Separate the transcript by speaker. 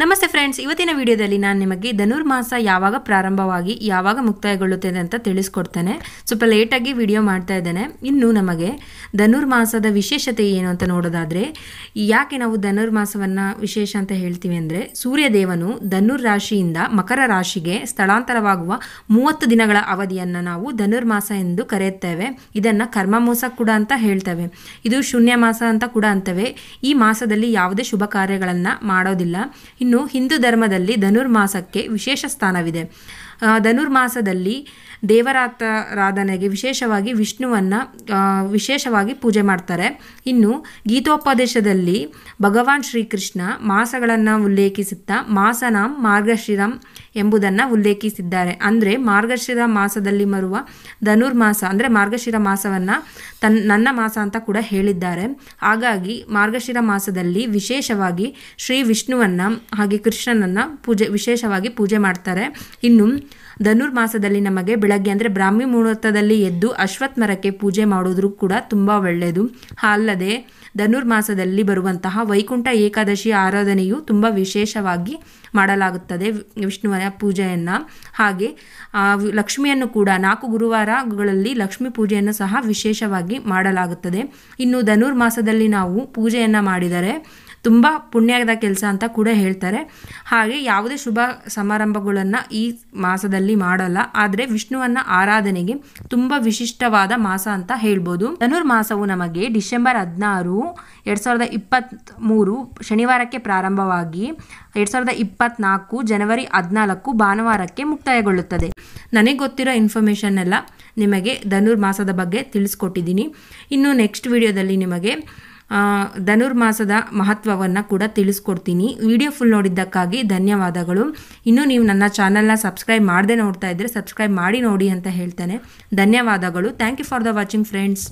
Speaker 1: ನಮಸ್ತೆ ಫ್ರೆಂಡ್ಸ್ ಇವತ್ತಿನ ವಿಡಿಯೋದಲ್ಲಿ ನಾನು ನಿಮಗೆ ಧನುರ್ಮಾಸ ಯಾವಾಗ ಪ್ರಾರಂಭವಾಗಿ ಯಾವಾಗ ಮುಕ್ತಾಯಗೊಳ್ಳುತ್ತದೆ ಅಂತ ತಿಳಿಸ್ಕೊಡ್ತೇನೆ ಸ್ವಲ್ಪ ಲೇಟಾಗಿ ವಿಡಿಯೋ ಮಾಡ್ತಾ ಇದ್ದೇನೆ ಇನ್ನು ನಮಗೆ ಧನುರ್ಮಾಸದ ವಿಶೇಷತೆ ಏನು ಅಂತ ನೋಡೋದಾದರೆ ಯಾಕೆ ನಾವು ಧನುರ್ಮಾಸವನ್ನು ವಿಶೇಷ ಅಂತ ಹೇಳ್ತೀವಿ ಅಂದರೆ ಸೂರ್ಯದೇವನು ಧನುರ್ ರಾಶಿಯಿಂದ ಮಕರ ರಾಶಿಗೆ ಸ್ಥಳಾಂತರವಾಗುವ ಮೂವತ್ತು ದಿನಗಳ ಅವಧಿಯನ್ನು ನಾವು ಧನುರ್ಮಾಸ ಎಂದು ಕರೆಯುತ್ತೇವೆ ಇದನ್ನು ಕರ್ಮಮೋಸ ಕೂಡ ಅಂತ ಹೇಳ್ತೇವೆ ಇದು ಶೂನ್ಯ ಮಾಸ ಅಂತ ಕೂಡ ಅಂತವೆ ಈ ಮಾಸದಲ್ಲಿ ಯಾವುದೇ ಶುಭ ಕಾರ್ಯಗಳನ್ನು ಮಾಡೋದಿಲ್ಲ ಇನ್ನು ಹಿಂದೂ ಧರ್ಮದಲ್ಲಿ ಧನುರ್ಮಾಸಕ್ಕೆ ವಿಶೇಷ ಸ್ಥಾನವಿದೆ ಧನುರ್ಮಾಸದಲ್ಲಿ ದೇವರಾತರಾಧನೆಗೆ ವಿಶೇಷವಾಗಿ ವಿಷ್ಣುವನ್ನು ವಿಶೇಷವಾಗಿ ಪೂಜೆ ಮಾಡ್ತಾರೆ ಇನ್ನು ಗೀತೋಪದೇಶದಲ್ಲಿ ಭಗವಾನ್ ಶ್ರೀಕೃಷ್ಣ ಮಾಸಗಳನ್ನು ಉಲ್ಲೇಖಿಸುತ್ತಾ ಮಾಸನಾಂ ಮಾರ್ಗಶಿರಂ ಎಂಬುದನ್ನು ಉಲ್ಲೇಖಿಸಿದ್ದಾರೆ ಅಂದರೆ ಮಾರ್ಗಶಿರ ಮಾಸದಲ್ಲಿ ಬರುವ ಧನುರ್ಮಾಸ ಅಂದರೆ ಮಾರ್ಗಶಿರ ಮಾಸವನ್ನು ತನ್ ನನ್ನ ಮಾಸ ಅಂತ ಕೂಡ ಹೇಳಿದ್ದಾರೆ ಹಾಗಾಗಿ ಮಾರ್ಗಶಿರ ಮಾಸದಲ್ಲಿ ವಿಶೇಷವಾಗಿ ಶ್ರೀ ವಿಷ್ಣುವನ್ನು ಹಾಗೆ ಕೃಷ್ಣನನ್ನು ಪೂಜೆ ವಿಶೇಷವಾಗಿ ಪೂಜೆ ಮಾಡ್ತಾರೆ ಇನ್ನು ಧನುರ್ಮಾಸದಲ್ಲಿ ನಮಗೆ ಬೆಳೆ ಬೆಳಗ್ಗೆ ಅಂದರೆ ಬ್ರಾಹ್ಮಿ ಮುಹೂರ್ತದಲ್ಲಿ ಎದ್ದು ಅಶ್ವತ್ಥ ಮರಕ್ಕೆ ಪೂಜೆ ಮಾಡೋದ್ರೂ ಕೂಡ ತುಂಬ ಒಳ್ಳೆಯದು ಅಲ್ಲದೆ ಧನುರ್ಮಾಸದಲ್ಲಿ ಬರುವಂತಹ ವೈಕುಂಠ ಏಕಾದಶಿ ಆರಾಧನೆಯು ತುಂಬ ವಿಶೇಷವಾಗಿ ಮಾಡಲಾಗುತ್ತದೆ ವಿಷ್ಣುವನ ಪೂಜೆಯನ್ನು ಹಾಗೆ ಲಕ್ಷ್ಮಿಯನ್ನು ಕೂಡ ನಾಲ್ಕು ಗುರುವಾರಗಳಲ್ಲಿ ಲಕ್ಷ್ಮೀ ಪೂಜೆಯನ್ನು ಸಹ ವಿಶೇಷವಾಗಿ ಮಾಡಲಾಗುತ್ತದೆ ಇನ್ನು ಧನುರ್ಮಾಸದಲ್ಲಿ ನಾವು ಪೂಜೆಯನ್ನು ಮಾಡಿದರೆ ತುಂಬ ಪುಣ್ಯದ ಕೆಲಸ ಅಂತ ಕೂಡ ಹೇಳ್ತಾರೆ ಹಾಗೆ ಯಾವುದೇ ಶುಭ ಸಮಾರಂಭಗಳನ್ನು ಈ ಮಾಸದಲ್ಲಿ ಮಾಡಲ್ಲ ಆದರೆ ವಿಷ್ಣುವನ್ನ ಆರಾಧನೆಗೆ ತುಂಬ ವಿಶಿಷ್ಟವಾದ ಮಾಸ ಅಂತ ಹೇಳ್ಬೋದು ಧನುರ್ಮಾಸವು ನಮಗೆ ಡಿಸೆಂಬರ್ ಹದಿನಾರು ಎರಡು ಸಾವಿರದ ಇಪ್ಪತ್ತ್ಮೂರು ಶನಿವಾರಕ್ಕೆ ಪ್ರಾರಂಭವಾಗಿ ಎರಡು ಸಾವಿರದ ಇಪ್ಪತ್ತ್ನಾಲ್ಕು ಜನವರಿ ಹದಿನಾಲ್ಕು ಭಾನುವಾರಕ್ಕೆ ಮುಕ್ತಾಯಗೊಳ್ಳುತ್ತದೆ ನನಗೆ ಗೊತ್ತಿರೋ ಇನ್ಫಾರ್ಮೇಷನ್ ಎಲ್ಲ ನಿಮಗೆ ಧನುರ್ಮಾಸದ ಬಗ್ಗೆ ತಿಳಿಸ್ಕೊಟ್ಟಿದ್ದೀನಿ ಇನ್ನು ನೆಕ್ಸ್ಟ್ ವಿಡಿಯೋದಲ್ಲಿ ನಿಮಗೆ ಧನುರ್ಮಾಸದ ಮಹತ್ವವನ್ನು ಕೂಡ ತಿಳಿಸ್ಕೊಡ್ತೀನಿ ವಿಡಿಯೋ ಫುಲ್ ನೋಡಿದ್ದಕ್ಕಾಗಿ ಧನ್ಯವಾದಗಳು ಇನ್ನೂ ನೀವು ನನ್ನ ಚಾನಲ್ನ ಸಬ್ಸ್ಕ್ರೈಬ್ ಮಾಡದೆ ನೋಡ್ತಾ ಇದ್ದರೆ ಸಬ್ಸ್ಕ್ರೈಬ್ ಮಾಡಿ ನೋಡಿ ಅಂತ ಹೇಳ್ತಾನೆ ಧನ್ಯವಾದಗಳು thank you for the watching friends